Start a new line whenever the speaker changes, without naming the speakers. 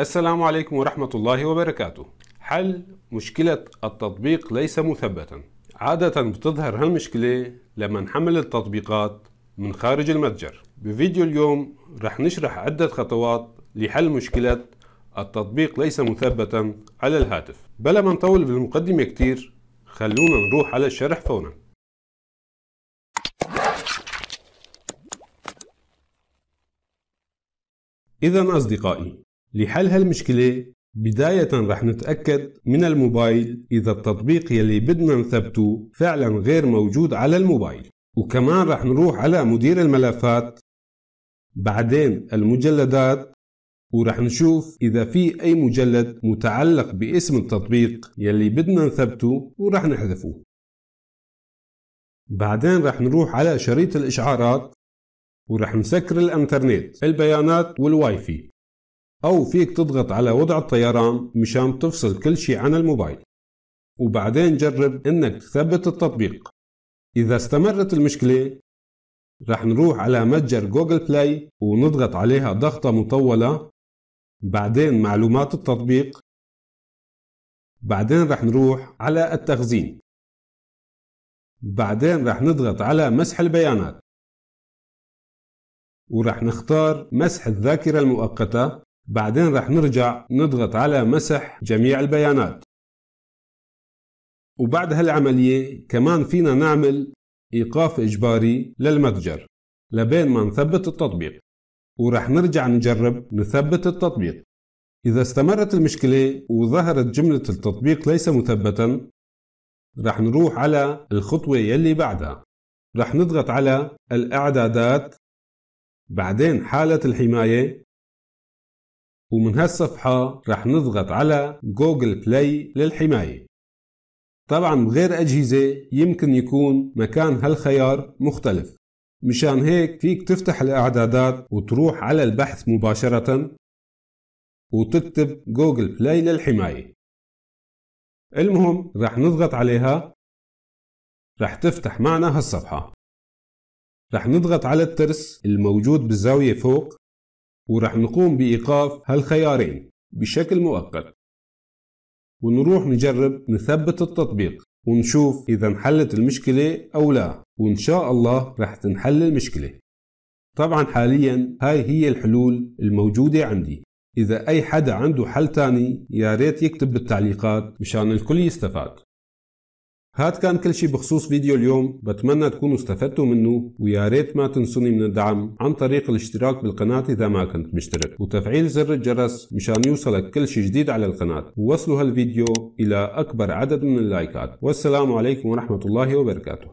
السلام عليكم ورحمة الله وبركاته حل مشكلة التطبيق ليس مثبتا عادة بتظهر هالمشكلة لما نحمل التطبيقات من خارج المتجر بفيديو اليوم رح نشرح عدة خطوات لحل مشكلة التطبيق ليس مثبتا على الهاتف بلا ما نطول بالمقدمة كتير خلونا نروح على الشرح فورا إذا أصدقائي لحل هالمشكلة بداية رح نتأكد من الموبايل إذا التطبيق يلي بدنا نثبته فعلا غير موجود على الموبايل وكمان رح نروح على مدير الملفات بعدين المجلدات ورح نشوف إذا في أي مجلد متعلق باسم التطبيق يلي بدنا نثبته ورح نحذفه بعدين رح نروح على شريط الإشعارات ورح نسكر الانترنت البيانات والواي فاي أو فيك تضغط على وضع الطيران مشان تفصل كل شيء عن الموبايل وبعدين جرب إنك تثبت التطبيق إذا استمرت المشكلة رح نروح على متجر جوجل بلاي ونضغط عليها ضغطة مطولة بعدين معلومات التطبيق بعدين رح نروح على التخزين بعدين رح نضغط على مسح البيانات ورح نختار مسح الذاكرة المؤقتة بعدين رح نرجع نضغط على مسح جميع البيانات وبعد هالعملية كمان فينا نعمل إيقاف إجباري للمتجر لبين ما نثبت التطبيق ورح نرجع نجرب نثبت التطبيق إذا استمرت المشكلة وظهرت جملة التطبيق ليس مثبتا رح نروح على الخطوة يلي بعدها رح نضغط على الإعدادات بعدين حالة الحماية ومن هالصفحة رح نضغط على جوجل بلاي للحماية طبعا بغير أجهزة يمكن يكون مكان هالخيار مختلف مشان هيك فيك تفتح الإعدادات وتروح على البحث مباشرة وتكتب جوجل بلاي للحماية المهم رح نضغط عليها رح تفتح معنا هالصفحة رح نضغط على الترس الموجود بالزاوية فوق ورح نقوم بإيقاف هالخيارين بشكل مؤقت ونروح نجرب نثبت التطبيق ونشوف إذا انحلت المشكلة أو لا وإن شاء الله رح تنحل المشكلة طبعا حاليا هاي هي الحلول الموجودة عندي إذا أي حدا عنده حل تاني يا ريت يكتب بالتعليقات مشان الكل يستفاد هاد كان كل شي بخصوص فيديو اليوم بتمنى تكونوا استفدتوا منه ويا ريت ما تنسوني من الدعم عن طريق الاشتراك بالقناة إذا ما كنت مشترك وتفعيل زر الجرس مشان يوصلك كل شي جديد على القناة ووصلوا هالفيديو إلى أكبر عدد من اللايكات والسلام عليكم ورحمة الله وبركاته